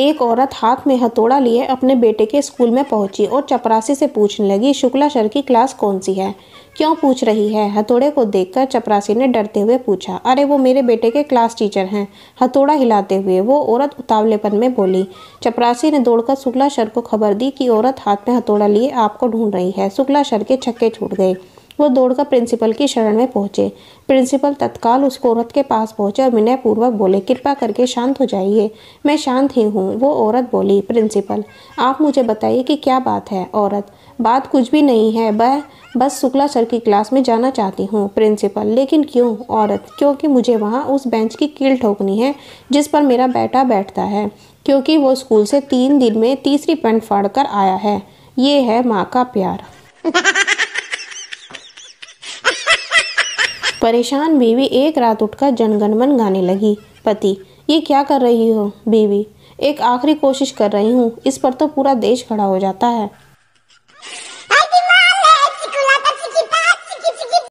एक औरत हाथ में हथौड़ा लिए अपने बेटे के स्कूल में पहुंची और चपरासी से पूछने लगी शुक्ला सर की क्लास कौन सी है क्यों पूछ रही है हथौड़े को देखकर चपरासी ने डरते हुए पूछा अरे वो मेरे बेटे के क्लास टीचर हैं हथौड़ा हिलाते हुए वो औरत उतावलेपन में बोली चपरासी ने दौड़कर शुक्ला सर को खबर दी कि औरत हाथ में हथौड़ा लिए आपको ढूंढ रही है शुक्ला सर के छक्के छूट गए वो दौड़कर प्रिंसिपल की शरण में पहुंचे प्रिंसिपल तत्काल उस औरत के पास पहुंचे और विनयपूर्वक बोले कृपा करके शांत हो जाइए मैं शांत ही हूँ वो औरत बोली प्रिंसिपल आप मुझे बताइए कि क्या बात है औरत बात कुछ भी नहीं है वह बस शुक्ला सर की क्लास में जाना चाहती हूँ प्रिंसिपल लेकिन क्यों औरत क्योंकि मुझे वहाँ उस बेंच की कील ठोकनी है जिस पर मेरा बेटा बैठता है क्योंकि वो स्कूल से तीन दिन में तीसरी पेंट फाड़ कर आया है ये है माँ का प्यार परेशान बीवी एक रात उठकर जनगणमन गाने लगी पति ये क्या कर रही हो बीवी एक आखिरी कोशिश कर रही हूँ इस पर तो पूरा देश खड़ा हो जाता है